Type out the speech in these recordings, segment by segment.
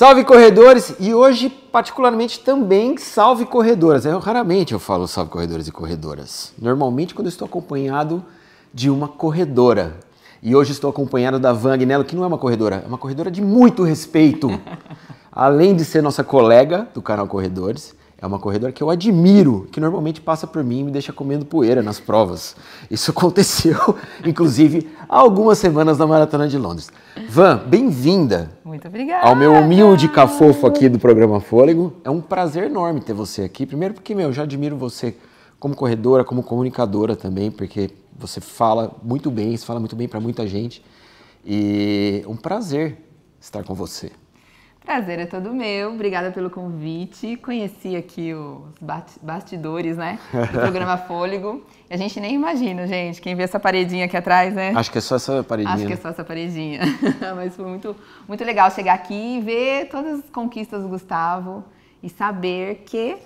Salve corredores! E hoje, particularmente, também salve corredoras. Eu é, raramente eu falo salve corredores e corredoras. Normalmente quando estou acompanhado de uma corredora. E hoje estou acompanhado da Van Agnello, que não é uma corredora, é uma corredora de muito respeito. Além de ser nossa colega do canal Corredores, é uma corredora que eu admiro, que normalmente passa por mim e me deixa comendo poeira nas provas. Isso aconteceu, inclusive, há algumas semanas na Maratona de Londres. Van, bem-vinda. Muito obrigada. Ao meu humilde cafofo aqui do programa Fôlego. É um prazer enorme ter você aqui. Primeiro porque, meu, eu já admiro você como corredora, como comunicadora também, porque você fala muito bem, você fala muito bem para muita gente. E é um prazer estar com você. Prazer é todo meu, obrigada pelo convite. Conheci aqui os bastidores, né? Do programa Fôlego. A gente nem imagina, gente, quem vê essa paredinha aqui atrás, né? Acho que é só essa paredinha. Acho que né? é só essa paredinha. Mas foi muito, muito legal chegar aqui e ver todas as conquistas do Gustavo e saber que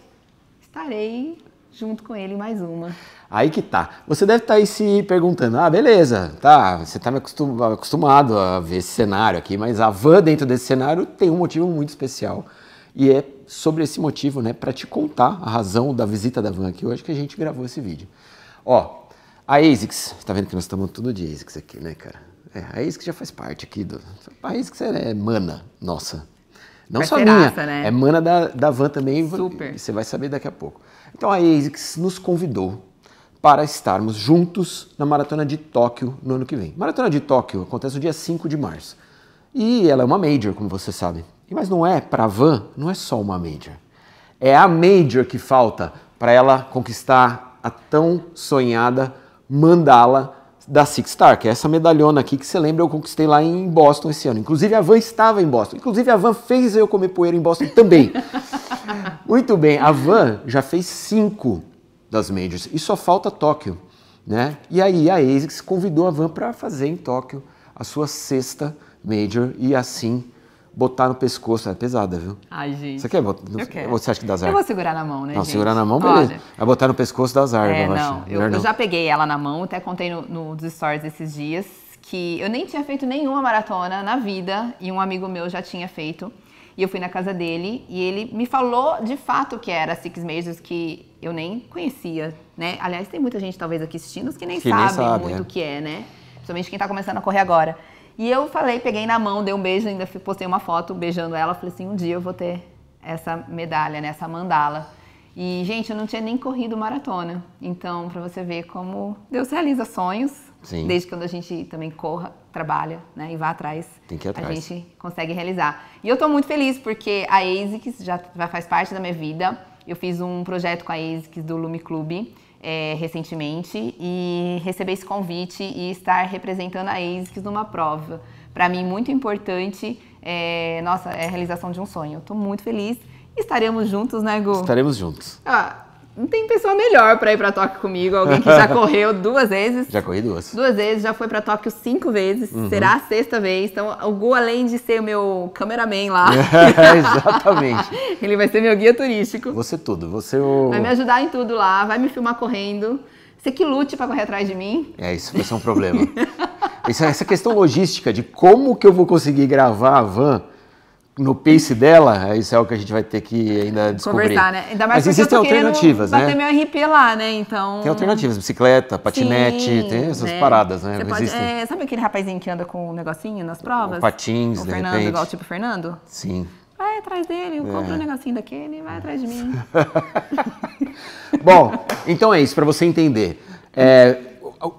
estarei junto com ele mais uma. Aí que tá. Você deve estar tá aí se perguntando: ah, beleza, tá, você está me acostumado a ver esse cenário aqui, mas a van dentro desse cenário tem um motivo muito especial. E é sobre esse motivo, né, para te contar a razão da visita da van aqui hoje que a gente gravou esse vídeo. Ó, a ASICS, tá vendo que nós estamos tudo de ASICS aqui, né, cara? É, a ASICS já faz parte aqui do. A ASICS é, é mana nossa. Não só minha, né? é mana da, da Van também. Super. Você vai saber daqui a pouco. Então a ASICS nos convidou para estarmos juntos na Maratona de Tóquio no ano que vem. Maratona de Tóquio acontece no dia 5 de março. E ela é uma major, como você sabe. Mas não é, para a Van, não é só uma major. É a major que falta para ela conquistar a tão sonhada mandala da Six Star, que é essa medalhona aqui que você lembra eu conquistei lá em Boston esse ano. Inclusive a van estava em Boston. Inclusive a van fez eu comer poeira em Boston também. Muito bem, a van já fez cinco das majors e só falta Tóquio, né? E aí a ASICS convidou a van para fazer em Tóquio a sua sexta major e assim botar no pescoço. É pesada, viu? Ai, gente. Você quer botar? Eu quero. Você acha que dá azar? Eu vou segurar na mão, né? Não, gente? segurar na mão, beleza. Olha, Vai é botar no pescoço dá azar, é, eu acho. Não, eu, eu já peguei ela na mão, até contei no, nos stories esses dias que eu nem tinha feito nenhuma maratona na vida e um amigo meu já tinha feito. E eu fui na casa dele e ele me falou de fato que era Six Majors, que eu nem conhecia, né? Aliás, tem muita gente talvez aqui assistindo que nem que sabe, nem sabe muito é. o que é, né? Principalmente quem tá começando a correr agora. E eu falei, peguei na mão, dei um beijo, ainda postei uma foto beijando ela. Falei assim: um dia eu vou ter essa medalha, né, essa mandala. E, gente, eu não tinha nem corrido maratona. Então, para você ver como Deus realiza sonhos, Sim. desde quando a gente também corra, trabalha né, e vá atrás, Tem que ir atrás, a gente consegue realizar. E eu estou muito feliz porque a ASICS já faz parte da minha vida. Eu fiz um projeto com a ASICS do Lume Clube é, recentemente e receber esse convite e estar representando a ASICS numa prova. Para mim, muito importante, é, nossa, é a realização de um sonho. Estou muito feliz. Estaremos juntos, né, Gu? Estaremos juntos. Ah, não tem pessoa melhor para ir para Tóquio comigo, alguém que já correu duas vezes. Já corri duas. Duas vezes, já foi para Tóquio cinco vezes, uhum. será a sexta vez. Então, o Gu, além de ser o meu cameraman lá. é, exatamente. ele vai ser meu guia turístico. Você tudo, você é o... Vai me ajudar em tudo lá, vai me filmar correndo. Você que lute para correr atrás de mim. É, isso vai ser um problema. essa, é, essa questão logística de como que eu vou conseguir gravar a van no pace dela, é, isso é o que a gente vai ter que ainda descobrir. Conversar, né? Ainda mais Mas existem alternativas, né? Bater meu RP lá, né? Então. Tem alternativas, bicicleta, patinete, Sim, tem essas né? paradas, né? Você pode, É, sabe aquele rapazinho que anda com um negocinho nas provas? O patins, o Fernando, repente. igual tipo Fernando? Sim. Vai atrás dele, é. compro um é. negocinho daquele, vai atrás de mim. Bom, então é isso, para você entender. É,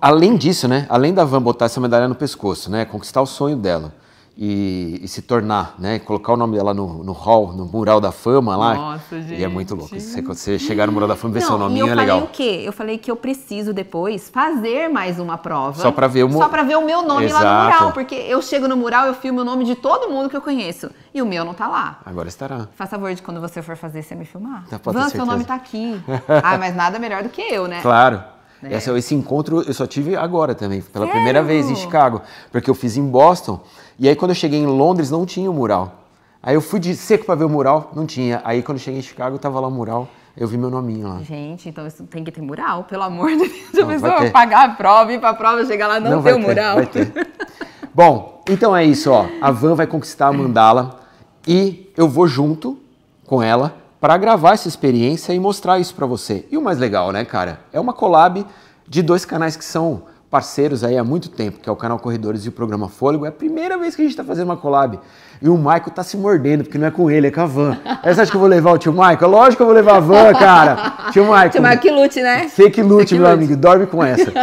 além disso, né? Além da Van botar essa medalha no pescoço, né? Conquistar o sonho dela e, e, se tornar, né? Colocar o nome dela no, no hall, no mural da fama lá. Nossa, gente. E é muito louco. Você, você chegar no mural da fama e ver seu nominho é legal. Eu falei o quê? Eu falei que eu preciso depois fazer mais uma prova. Só pra ver o, só pra ver o meu nome Exato. lá no mural. Porque eu chego no mural, eu filmo o nome de todo mundo que eu conheço. E o meu não tá lá. Agora estará. Faça favor de quando você for fazer, você me filmar. Tá, Van, seu nome tá aqui. ah, mas nada melhor do que eu, né? Claro. É. Esse, esse encontro eu só tive agora também, pela primeira vez em Chicago, porque eu fiz em Boston. E aí quando eu cheguei em Londres não tinha o mural. Aí eu fui de seco para ver o mural, não tinha. Aí quando eu cheguei em Chicago tava lá o mural. Eu vi meu nominho lá. Gente, então isso tem que ter mural, pelo amor de Deus. a pessoa pagar a prova, ir pra prova, chegar lá não, não ter o mural. Vai ter. Bom, então é isso, ó. A Van vai conquistar a mandala e eu vou junto com ela para gravar essa experiência e mostrar isso para você. E o mais legal, né, cara? É uma collab de dois canais que são parceiros aí há muito tempo, que é o canal Corredores e o programa Fôlego. É a primeira vez que a gente está fazendo uma collab. E o Michael tá se mordendo, porque não é com ele, é com a van. Essa acha que eu vou levar o tio Michael. É lógico que eu vou levar a van, cara. Tio Michael. Tio Michael que lute, né? Fake que lute, meu lute. amigo. Dorme com essa.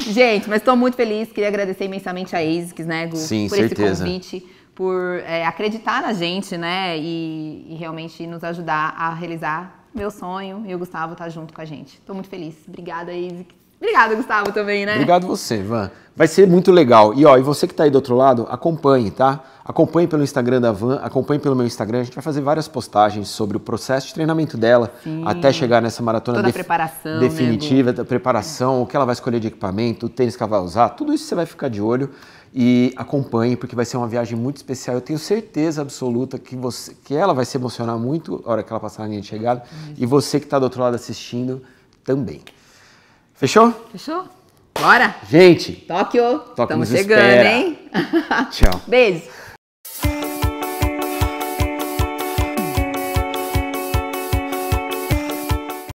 gente, mas estou muito feliz. Queria agradecer imensamente a ASICS, né, Gu? Sim, por certeza. esse convite por é, acreditar na gente, né? E, e, realmente nos ajudar a realizar meu sonho e o Gustavo tá junto com a gente. Tô muito feliz. Obrigada, Isaac. Obrigada, Gustavo, também, né? Obrigado você, Van. Vai ser muito legal. E ó, e você que está aí do outro lado, acompanhe, tá? Acompanhe pelo Instagram da Van, acompanhe pelo meu Instagram. A gente vai fazer várias postagens sobre o processo de treinamento dela Sim. até chegar nessa maratona Toda def preparação, né, definitiva, né, da preparação, é. o que ela vai escolher de equipamento, o tênis que ela vai usar, tudo isso você vai ficar de olho e acompanhe, porque vai ser uma viagem muito especial. Eu tenho certeza absoluta que, você, que ela vai se emocionar muito na hora que ela passar na linha de chegada. Isso. E você que está do outro lado assistindo também. Fechou? Fechou? Bora? Gente! Tóquio! Tóquio Estamos chegando, espera. hein? Tchau. Beijo!